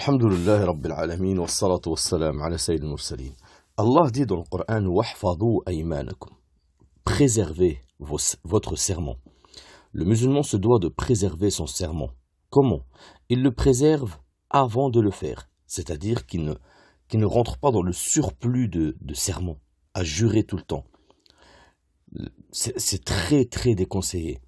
الحمد لله رب العالمين والصلاة والسلام على سيد المرسلين. Allah dit dans le Coran Préservez votre serment. Le musulman se doit de préserver son serment. Comment Il le préserve avant de le faire, c'est-à-dire qu'il ne, rentre pas dans le surplus de, de serment, à jurer tout le temps. C'est très très déconseillé.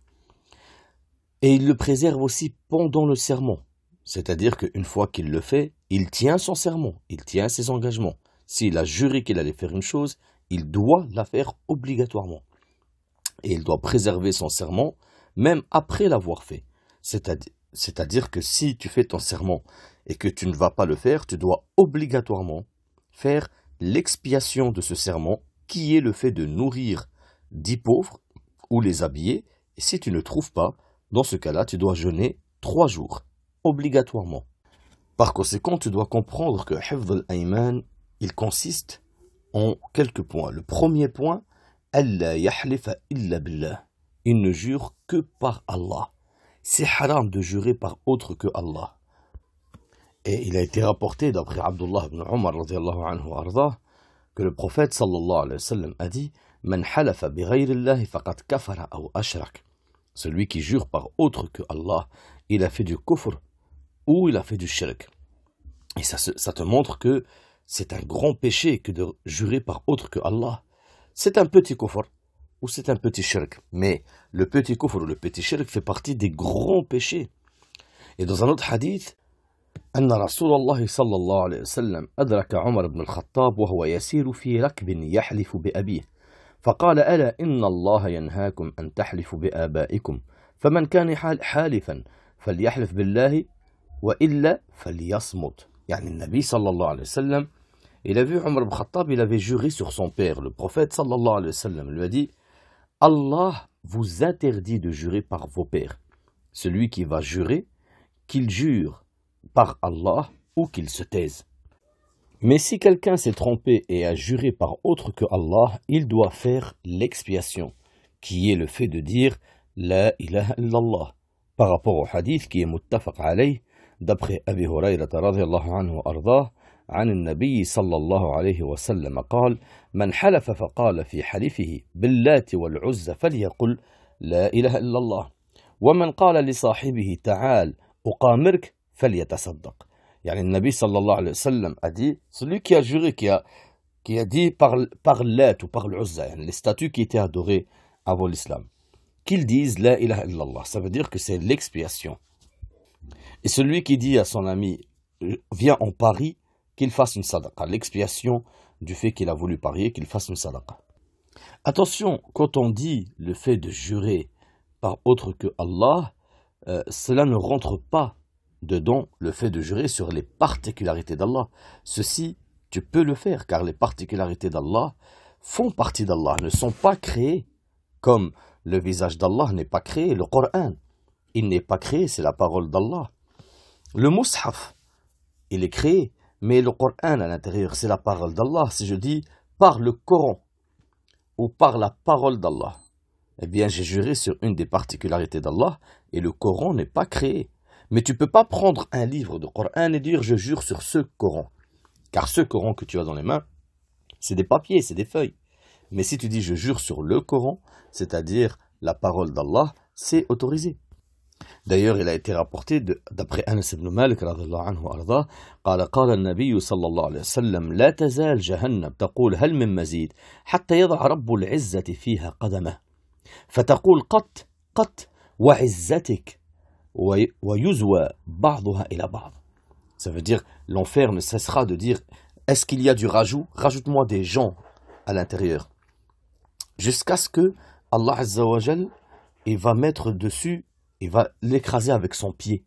Et il le préserve aussi pendant le serment. C'est-à-dire qu'une fois qu'il le fait, il tient son serment, il tient ses engagements. S'il a juré qu'il allait faire une chose, il doit la faire obligatoirement. Et il doit préserver son serment même après l'avoir fait. C'est-à-dire que si tu fais ton serment et que tu ne vas pas le faire, tu dois obligatoirement faire l'expiation de ce serment qui est le fait de nourrir dix pauvres ou les habiller. Et si tu ne trouves pas, dans ce cas-là, tu dois jeûner trois jours obligatoirement. Par conséquent, tu dois comprendre que Hifd al-Ayman, il consiste en quelques points. Le premier point, illa billah. Il ne jure que par Allah. C'est haram de jurer par autre que Allah. Et il a été rapporté d'après Abdullah ibn Umar anhu arda, que le prophète sallallahu alayhi wa sallam a dit Man halafa faqad kafara Celui qui jure par autre que Allah, il a fait du kufr ou il a fait du shirk. Et ça, te montre que c'est un grand péché que de jurer par autre que Allah. C'est un petit coffre ou c'est un petit shirk. Mais le petit coffre ou le petit shirk fait partie des grands péchés. Et dans un autre hadith, أن رسول الله صلى الله عليه وسلم أدرك عمر بن الخطاب وهو يسير في ركب يحلف بأبيه فقال ألا إن الله ينهاكم أن تحلفوا بآبائكم فمن كان حال حالفا فليحلف بالله il a vu Omar ibn Khattab, il avait juré sur son père. Le prophète sallallahu alayhi lui a dit Allah vous interdit de jurer par vos pères. Celui qui va jurer, qu'il jure par Allah ou qu'il se taise. Mais si quelqu'un s'est trompé et a juré par autre que Allah, il doit faire l'expiation, qui est le fait de dire La ilaha Allah. par rapport au hadith qui est muttafaq alayh دبخ أبي هريرة رضي الله عنه وأرضاه عن النبي صلى الله عليه وسلم قال من حلف فقال في حلفه باللات والعزة فليقل لا إله إلا الله ومن قال لصاحبه تعال أقامرك فليتصدق يعني النبي صلى الله عليه وسلم أدي dit celui qui a juré qui a, qui a dit par, par l'at ou par l'uzza يعني les statues qui étaient adorées avant l'islam qu'ils disent la ilaha illallah ça veut dire que c'est l'expiation Et celui qui dit à son ami, viens en Paris, qu'il fasse une sadaqa. L'expiation du fait qu'il a voulu parier, qu'il fasse une sadaqa. Attention, quand on dit le fait de jurer par autre que Allah, euh, cela ne rentre pas dedans le fait de jurer sur les particularités d'Allah. Ceci, tu peux le faire, car les particularités d'Allah font partie d'Allah, ne sont pas créées, comme le visage d'Allah n'est pas créé, le Coran. Il n'est pas créé, c'est la parole d'Allah. Le mushaf, il est créé, mais le Coran à l'intérieur, c'est la parole d'Allah. Si je dis par le Coran ou par la parole d'Allah, eh bien j'ai juré sur une des particularités d'Allah et le Coran n'est pas créé. Mais tu ne peux pas prendre un livre de Coran et dire je jure sur ce Coran. Car ce Coran que tu as dans les mains, c'est des papiers, c'est des feuilles. Mais si tu dis je jure sur le Coran, c'est-à-dire la parole d'Allah, c'est autorisé. D'ailleurs, il a été rapporté d'après Anas ibn Malik anhu arda, قال قال النبي صلى الله عليه وسلم لا تزال جهنم تقول هل من مزيد حتى يضع رب العزة فيها قدمه فتقول قط قط وعزتك ويزوى بعضها إلى بعض Ça veut dire l'enfer ne cessera de dire est-ce qu'il y a du rajout Rajoute-moi des gens à l'intérieur. Jusqu'à ce que Allah Azza wa Jal, il va mettre dessus il va l'écraser avec son pied.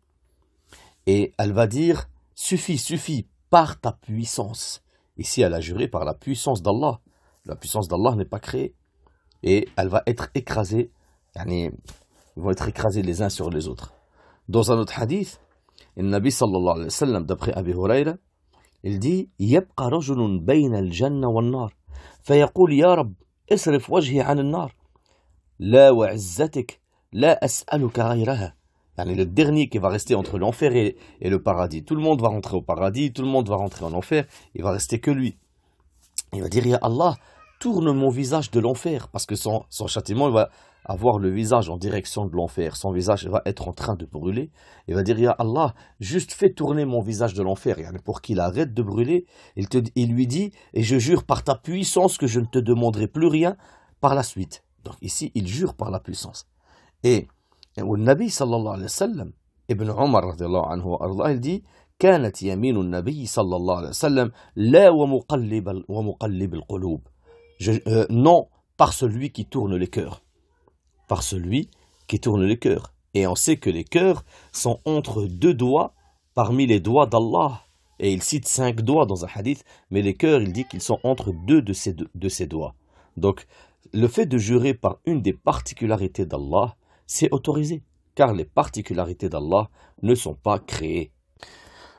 Et elle va dire, suffit, suffit, par ta puissance. Ici, elle a juré par la puissance d'Allah. La puissance d'Allah n'est pas créée. Et elle va être écrasée. ils vont être écrasés les uns sur les autres. Dans un autre hadith, le Nabi sallallahu alayhi wa sallam, d'après Abi Huraira, il dit يبقى رجل بين الجنة والنار فيقول يا رب اصرف وجهي عن النار لا وعزتك la as'aluka est Le dernier qui va rester entre l'enfer et, le paradis. Tout le monde va rentrer au paradis, tout le monde va rentrer en enfer, il va rester que lui. Il va dire, Ya Allah, tourne mon visage de l'enfer, parce que son, châtiment, il va avoir le visage en direction de l'enfer. Son visage va être en train de brûler. Il va dire, Ya Allah, juste fais tourner mon visage de l'enfer. Pour qu'il arrête de brûler, il lui dit, et je jure par ta puissance que je ne te demanderai plus rien par la suite. Donc ici, il jure par la puissance. Et Prophète dit كانت يمين euh, non par celui qui tourne les cœurs par celui qui tourne les cœurs et on sait que les cœurs sont entre deux doigts parmi les doigts d'Allah et il cite cinq doigts dans un hadith mais les cœurs il dit qu'ils sont entre deux de de ces doigts donc le fait de jurer par une des particularités d'Allah c'est autorisé, car les particularités d'Allah ne sont pas créées.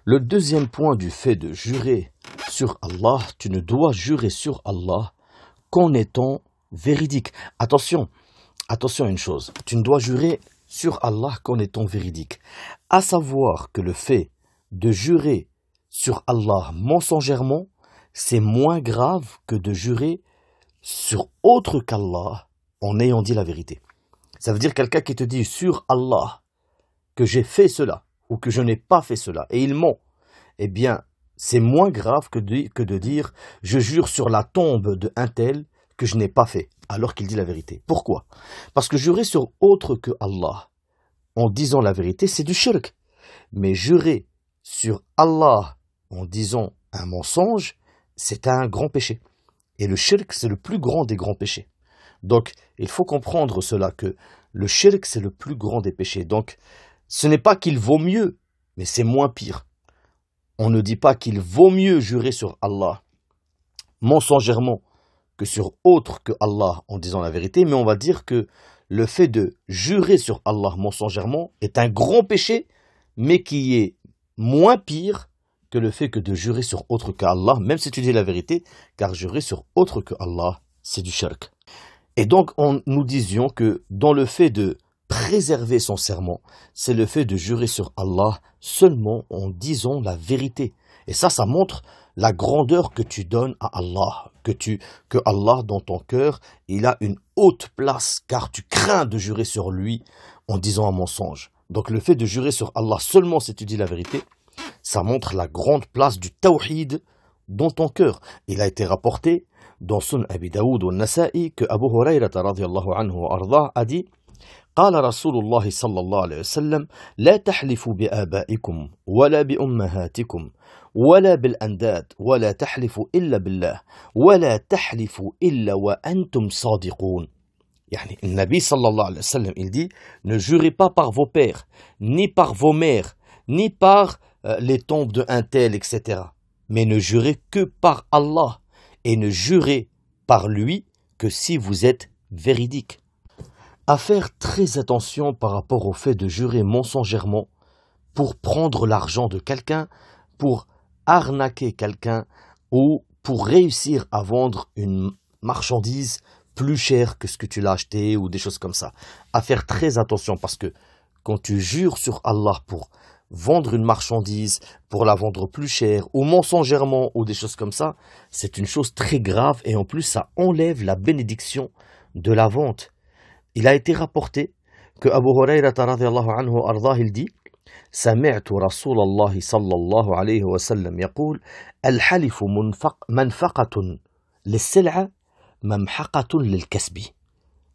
Le deuxième point du fait de jurer sur Allah, tu ne dois jurer sur Allah qu'en étant véridique. Attention, attention à une chose, tu ne dois jurer sur Allah qu'en étant véridique. À savoir que le fait de jurer sur Allah mensongèrement, c'est moins grave que de jurer sur autre qu'Allah en ayant dit la vérité. Ça veut dire quelqu'un qui te dit sur Allah que j'ai fait cela ou que je n'ai pas fait cela et il ment. Eh bien, c'est moins grave que de, dire je jure sur la tombe de un tel que je n'ai pas fait alors qu'il dit la vérité. Pourquoi Parce que jurer sur autre que Allah en disant la vérité, c'est du shirk. Mais jurer sur Allah en disant un mensonge, c'est un grand péché. Et le shirk, c'est le plus grand des grands péchés. Donc, il faut comprendre cela, que le shirk, c'est le plus grand des péchés. Donc, ce n'est pas qu'il vaut mieux, mais c'est moins pire. On ne dit pas qu'il vaut mieux jurer sur Allah mensongèrement que sur autre que Allah en disant la vérité, mais on va dire que le fait de jurer sur Allah mensongèrement est un grand péché, mais qui est moins pire que le fait que de jurer sur autre que Allah, même si tu dis la vérité, car jurer sur autre que Allah, c'est du shirk. Et donc, on, nous disions que dans le fait de préserver son serment, c'est le fait de jurer sur Allah seulement en disant la vérité. Et ça, ça montre la grandeur que tu donnes à Allah, que que Allah dans ton cœur, il a une haute place car tu crains de jurer sur lui en disant un mensonge. Donc le fait de jurer sur Allah seulement si tu dis la vérité, ça montre la grande place du tawhid dans ton cœur. Il a été rapporté دوسن أبي داود والنسائي كأبو هريرة رضي الله عنه وأرضاه أدي قال رسول الله صلى الله عليه وسلم لا تحلفوا بآبائكم ولا بأمهاتكم ولا بالأنداد ولا تحلفوا إلا بالله ولا تحلفوا إلا وأنتم صادقون يعني النبي صلى الله عليه وسلم il dit ne jurez pas par vos pères ni par vos mères ni par euh, les tombes de un tel etc mais ne jurez que par Allah et ne jurez par lui que si vous êtes véridique. À faire très attention par rapport au fait de jurer mensongèrement pour prendre l'argent de quelqu'un, pour arnaquer quelqu'un ou pour réussir à vendre une marchandise plus chère que ce que tu l'as acheté ou des choses comme ça. À faire très attention parce que quand tu jures sur Allah pour vendre une marchandise pour la vendre plus cher ou mensongèrement ou des choses comme ça, c'est une chose très grave et en plus ça enlève la bénédiction de la vente. Il a été rapporté que Abu Huraira anhu ardah il dit سمعت رسول الله صلى الله عليه وسلم يقول الحلف منفق منفقة للسلعة ممحقة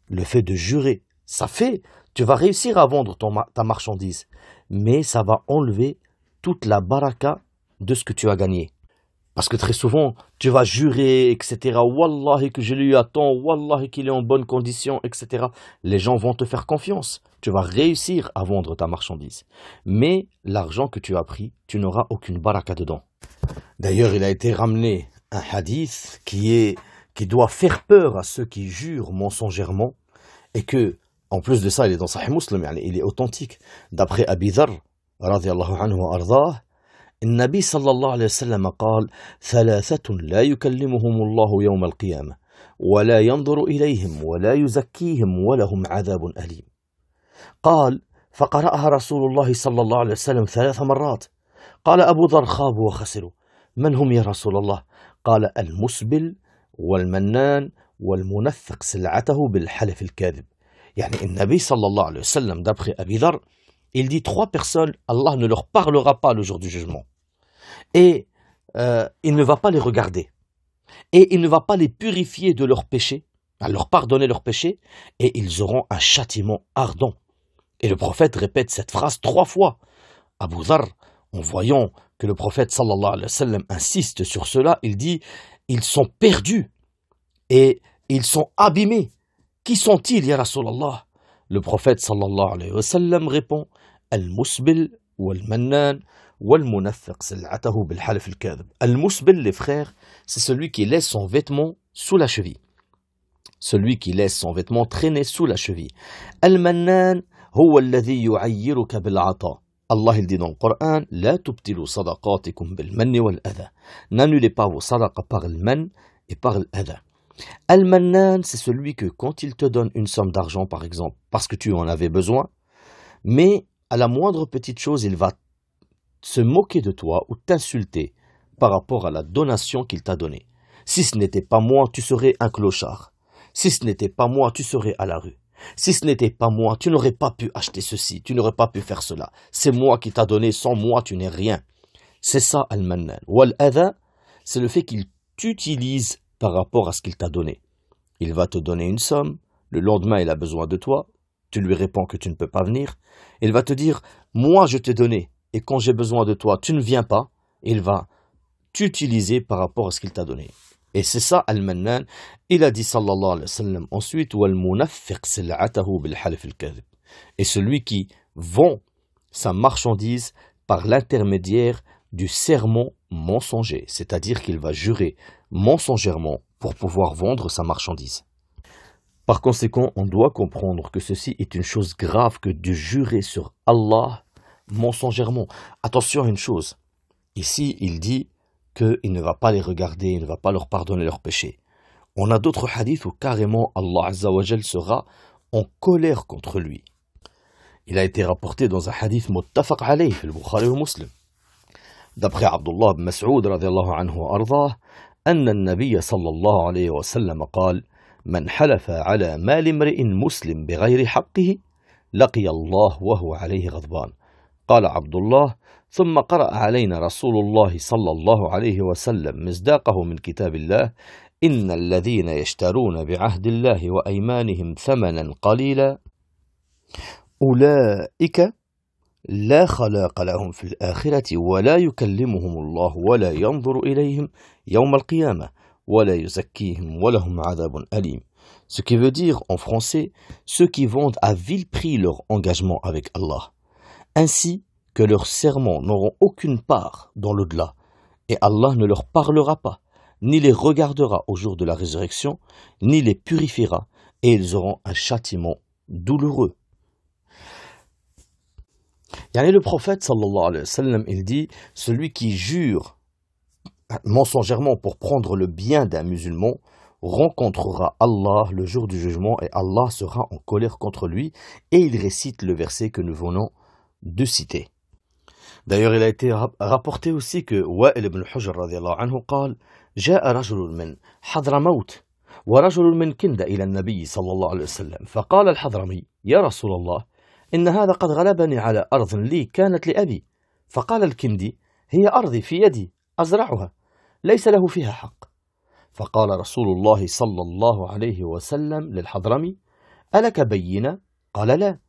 le fait de jurer ça fait tu vas réussir à vendre ton, ta marchandise mais ça va enlever toute la baraka de ce que tu as gagné. Parce que très souvent, tu vas jurer, etc. Wallahi que je lui attends, Wallahi qu'il est en bonne condition, etc. Les gens vont te faire confiance. Tu vas réussir à vendre ta marchandise. Mais l'argent que tu as pris, tu n'auras aucune baraka dedans. D'ailleurs, il a été ramené un hadith qui, est, qui doit faire peur à ceux qui jurent mensongèrement et que En plus de ça, il est dans Sahih Muslim, yani il est authentique. D'après Abi Dhar, radiallahu anhu wa ardah, النبي صلى الله عليه وسلم قال ثلاثة لا يكلمهم الله يوم القيامة ولا ينظر إليهم ولا يزكيهم ولهم عذاب أليم قال فقرأها رسول الله صلى الله عليه وسلم ثلاث مرات قال أبو ذر خابوا وخسروا من هم يا رسول الله قال المسبل والمنان والمنفق سلعته بالحلف الكاذب d'après il dit trois personnes, Allah ne leur parlera pas le jour du jugement. Et euh, il ne va pas les regarder. Et il ne va pas les purifier de leurs péchés, à leur pardonner leurs péchés, et ils auront un châtiment ardent. Et le prophète répète cette phrase trois fois. Abu Dhar, en voyant que le prophète sallallahu alayhi insiste sur cela, il dit Ils sont perdus et ils sont abîmés Qui sont-ils, ya Rasulallah Le prophète sallallahu alayhi wa sallam répond Al-Musbil wal-Mannan wal-Munafiq sal'atahu bil-Halif al kadhb Al-Musbil, les frères, c'est celui qui laisse son vêtement sous la cheville. Celui qui laisse son vêtement traîner sous la cheville. Al-Mannan huwa alladhi yu'ayyiruka bil-'ata. Allah il dit dans le Coran La tubtilu sadaqatikum bil-manni wal-adha. N'annulez pas vos sadaqas par le man et par l'adha. Al-Mannan, c'est celui que quand il te donne une somme d'argent, par exemple, parce que tu en avais besoin, mais à la moindre petite chose, il va se moquer de toi ou t'insulter par rapport à la donation qu'il t'a donnée. Si ce n'était pas moi, tu serais un clochard. Si ce n'était pas moi, tu serais à la rue. Si ce n'était pas moi, tu n'aurais pas pu acheter ceci, tu n'aurais pas pu faire cela. C'est moi qui t'a donné, sans moi, tu n'es rien. C'est ça, Al-Mannan. Wal-Adha, c'est le fait qu'il t'utilise par rapport à ce qu'il t'a donné. Il va te donner une somme, le lendemain il a besoin de toi, tu lui réponds que tu ne peux pas venir, il va te dire Moi je t'ai donné, et quand j'ai besoin de toi, tu ne viens pas, il va t'utiliser par rapport à ce qu'il t'a donné. Et c'est ça, Al-Mannan, il a dit sallallahu alayhi wa sallam ensuite Et celui qui vend sa marchandise par l'intermédiaire du serment mensonger, c'est-à-dire qu'il va jurer mensongèrement pour pouvoir vendre sa marchandise. Par conséquent, on doit comprendre que ceci est une chose grave que de jurer sur Allah mensongèrement. Attention à une chose. Ici, il dit qu'il ne va pas les regarder, il ne va pas leur pardonner leurs péchés. On a d'autres hadiths où carrément Allah sera en colère contre lui. Il a été rapporté dans un hadith muttafaq alayh, le Bukhari Muslim. D'après Abdullah أن النبي صلى الله عليه وسلم قال من حلف على مال امرئ مسلم بغير حقه لقي الله وهو عليه غضبان قال عبد الله ثم قرأ علينا رسول الله صلى الله عليه وسلم مصداقه من كتاب الله إن الذين يشترون بعهد الله وأيمانهم ثمنا قليلا أولئك Ce qui veut dire en français ceux qui vendent à vil prix leur engagement avec Allah, ainsi que leurs serments n'auront aucune part dans l'au-delà, et Allah ne leur parlera pas, ni les regardera au jour de la résurrection, ni les purifiera, et ils auront un châtiment douloureux. Yani le prophète, sallallahu alayhi wa sallam, il dit Celui qui jure mensongèrement pour prendre le bien d'un musulman rencontrera Allah le jour du jugement et Allah sera en colère contre lui. Et il récite le verset que nous venons de citer. D'ailleurs, il a été rapporté aussi que Wa'il ibn Hujr anhu قال جاء رجل من حضرموت ورجل من كندا إلى النبي صلى الله عليه وسلم فقال الحضرمي يا رسول الله إن هذا قد غلبني على أرض لي كانت لأبي فقال الكندي هي أرضي في يدي أزرعها ليس له فيها حق فقال رسول الله صلى الله عليه وسلم للحضرمي ألك بينة؟ قال لا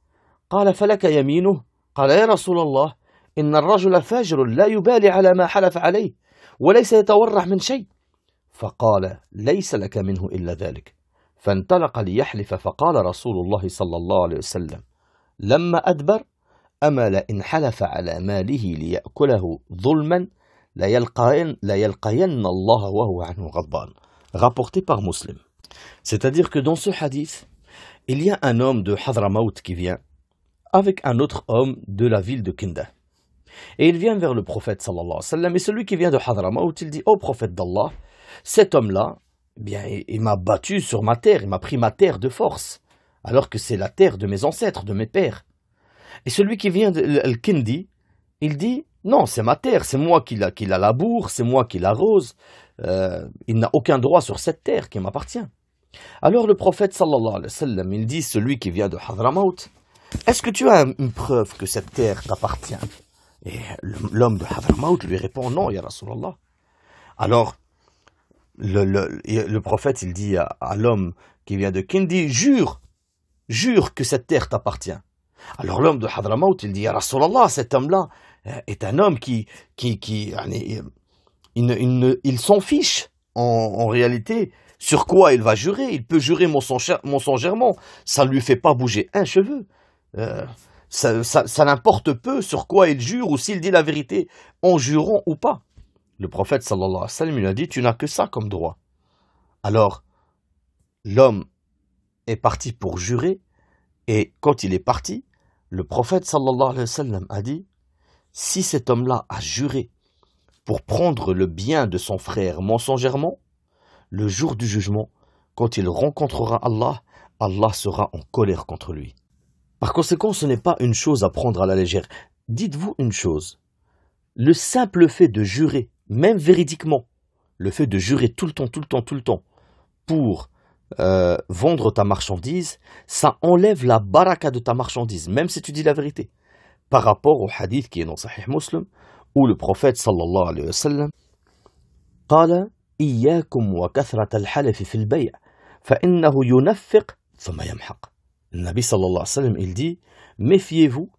قال فلك يمينه؟ قال يا رسول الله إن الرجل فاجر لا يبالي على ما حلف عليه وليس يتورع من شيء فقال ليس لك منه إلا ذلك فانطلق ليحلف فقال رسول الله صلى الله عليه وسلم rapporté par Muslim. C'est-à-dire que dans ce hadith, il y a un homme de Hadramaut qui vient avec un autre homme de la ville de Kinda. Et il vient vers le prophète sallallahu alayhi wa sallam, et celui qui vient de Hadramaut, il dit au oh, prophète d'Allah, cet homme-là, eh bien, il m'a battu sur ma terre, il m'a pris ma terre de force alors que c'est la terre de mes ancêtres, de mes pères. Et celui qui vient de Al-Kindi, il dit Non, c'est ma terre, c'est moi qui la, qui laboure, c'est moi qui l'arrose, euh, il n'a aucun droit sur cette terre qui m'appartient. Alors le prophète sallallahu alayhi wa sallam, il dit Celui qui vient de Hadramaut, est-ce que tu as une preuve que cette terre t'appartient Et l'homme de Hadramaut lui répond Non, ya Rasulallah. Alors, le, prophète, il dit à, à l'homme qui vient de Kindi Jure jure que cette terre t'appartient. Alors l'homme de Hadramaut, il dit, Ya Rasulallah, cet homme-là euh, est un homme qui, qui, qui il, s'en fiche en, réalité. Sur quoi il va jurer Il peut jurer mensongèrement. Ça ne lui fait pas bouger un cheveu. Euh, ça, n'importe peu sur quoi il jure ou s'il dit la vérité, en jurant ou pas. Le prophète sallallahu alayhi wa sallam lui a dit, tu n'as que ça comme droit. Alors, l'homme est parti pour jurer, et quand il est parti, le prophète a dit Si cet homme-là a juré pour prendre le bien de son frère mensongèrement, le jour du jugement, quand il rencontrera Allah, Allah sera en colère contre lui. Par conséquent, ce n'est pas une chose à prendre à la légère. Dites-vous une chose le simple fait de jurer, même véridiquement, le fait de jurer tout le temps, tout le temps, tout le temps, pour euh, vendre ta marchandise, ça enlève la baraka de ta marchandise, même si tu dis la vérité. Par rapport au hadith qui est dans Sahih Muslim, où le prophète sallallahu alayhi wa sallam Le Nabi sallallahu alayhi wa sallam, il dit Méfiez-vous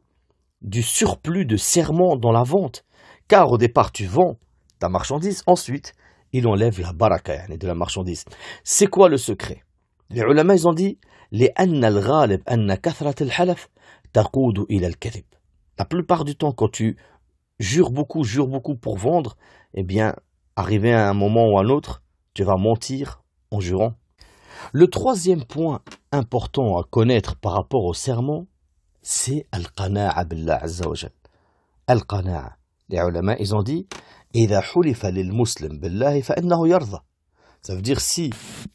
du surplus de serment dans la vente, car au départ tu vends ta marchandise, ensuite il enlève la baraka de la marchandise. C'est quoi le secret les ulama, ils ont dit La plupart du temps, quand tu jures beaucoup, jures beaucoup pour vendre, eh bien, arrivé à un moment ou à un autre, tu vas mentir en jurant. Le troisième point important à connaître par rapport au serment, c'est Al-Qana'a billah Azza Al-Qana'a. Les ulama, ils ont dit إذا muslim billahi fa innahu yarza. Ça veut dire si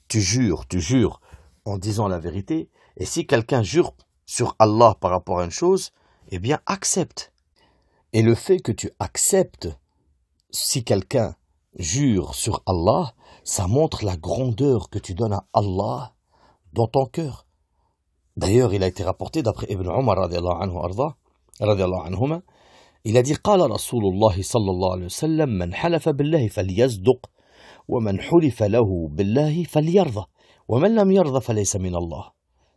tu jures, tu jures en disant la vérité, et si quelqu'un jure sur Allah par rapport à une chose, eh bien accepte. Et le fait que tu acceptes, si quelqu'un jure sur Allah, ça montre la grandeur que tu donnes à Allah dans ton cœur. D'ailleurs, il a été rapporté d'après Ibn Umar radiallahu anhu, il a dit قال رسول الله صلى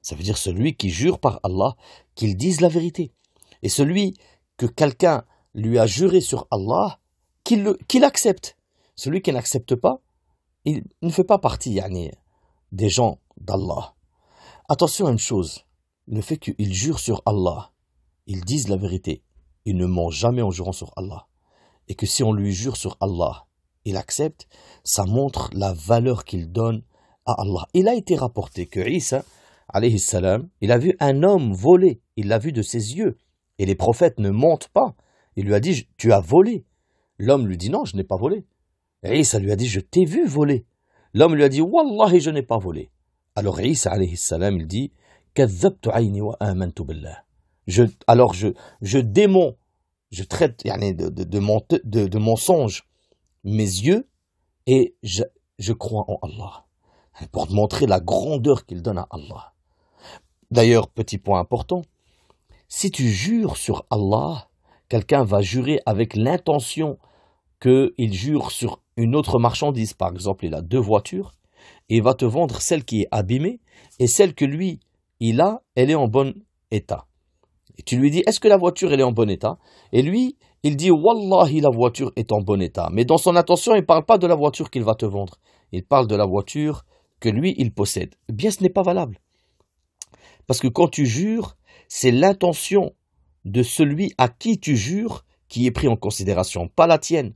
ça veut dire celui qui jure par Allah qu'il dise la vérité et celui que quelqu'un lui a juré sur Allah qu'il accepte celui qui n'accepte pas il ne fait pas partie des gens d'Allah attention à une chose le fait qu'il jure sur Allah il dise la vérité il ne ment jamais en jurant sur Allah et que si on lui jure sur Allah il accepte, ça montre la valeur qu'il donne à Allah. Il a été rapporté que Isa, alayhi salam, il a vu un homme voler, il l'a vu de ses yeux, et les prophètes ne mentent pas. Il lui a dit, tu as volé. L'homme lui dit, non, je n'ai pas volé. Isa lui a dit, je t'ai vu voler. L'homme lui a dit, Wallahi, je n'ai pas volé. Alors Isa, alayhi salam, il dit, je, alors je, je démon, je traite de, de, de, de mensonge mes yeux et je, crois en Allah. Pour te montrer la grandeur qu'il donne à Allah. D'ailleurs, petit point important, si tu jures sur Allah, quelqu'un va jurer avec l'intention qu'il jure sur une autre marchandise. Par exemple, il a deux voitures et il va te vendre celle qui est abîmée et celle que lui, il a, elle est en bon état. Et tu lui dis, est-ce que la voiture elle est en bon état Et lui, il dit, Wallahi, la voiture est en bon état. Mais dans son intention, il ne parle pas de la voiture qu'il va te vendre. Il parle de la voiture que lui, il possède. Eh bien, ce n'est pas valable. Parce que quand tu jures, c'est l'intention de celui à qui tu jures qui est pris en considération, pas la tienne.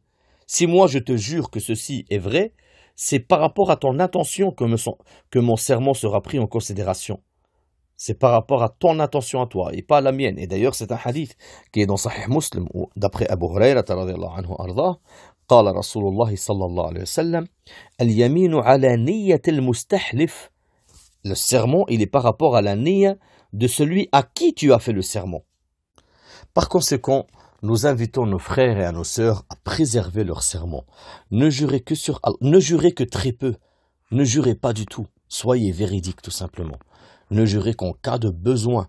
Si moi je te jure que ceci est vrai, c'est par rapport à ton intention que mon serment sera pris en considération c'est par rapport à ton attention à toi et pas à la mienne. Et d'ailleurs, c'est un hadith qui est dans Sahih Muslim, d'après Abu Huraira, قال رسول le serment il est par rapport à la niya de celui à qui tu as fait le serment par conséquent nous invitons nos frères et à nos sœurs à préserver leur serment ne jurez que sur ne jurez que très peu ne jurez pas du tout soyez véridique tout simplement ne jurez qu'en cas de besoin.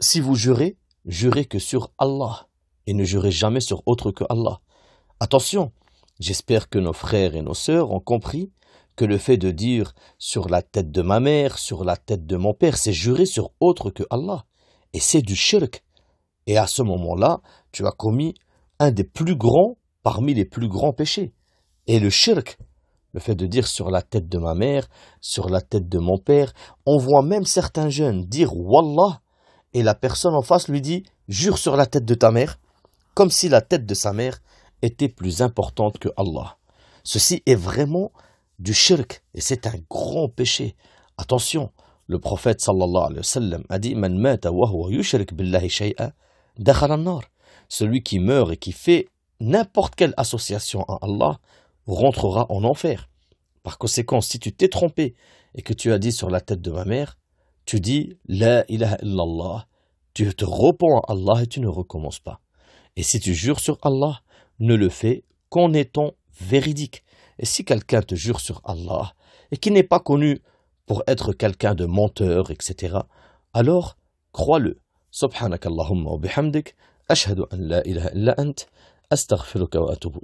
Si vous jurez, jurez que sur Allah et ne jurez jamais sur autre que Allah. Attention, j'espère que nos frères et nos sœurs ont compris que le fait de dire sur la tête de ma mère, sur la tête de mon père, c'est jurer sur autre que Allah. Et c'est du shirk. Et à ce moment-là, tu as commis un des plus grands parmi les plus grands péchés. Et le shirk, le fait de dire sur la tête de ma mère, sur la tête de mon père, on voit même certains jeunes dire Wallah et la personne en face lui dit Jure sur la tête de ta mère, comme si la tête de sa mère était plus importante que Allah. Ceci est vraiment du shirk et c'est un grand péché. Attention, le prophète sallallahu alayhi wa sallam a dit Man wa huwa yushrik shay'a Celui qui meurt et qui fait n'importe quelle association à Allah rentrera en enfer. Par conséquent, si tu t'es trompé et que tu as dit sur la tête de ma mère, tu dis La ilaha illallah, tu te repens à Allah et tu ne recommences pas. Et si tu jures sur Allah, ne le fais qu'en étant véridique. Et si quelqu'un te jure sur Allah et qui n'est pas connu pour être quelqu'un de menteur, etc., alors crois-le. Subhanakallahumma bihamdik, an la ilaha illa astaghfiruka wa atubu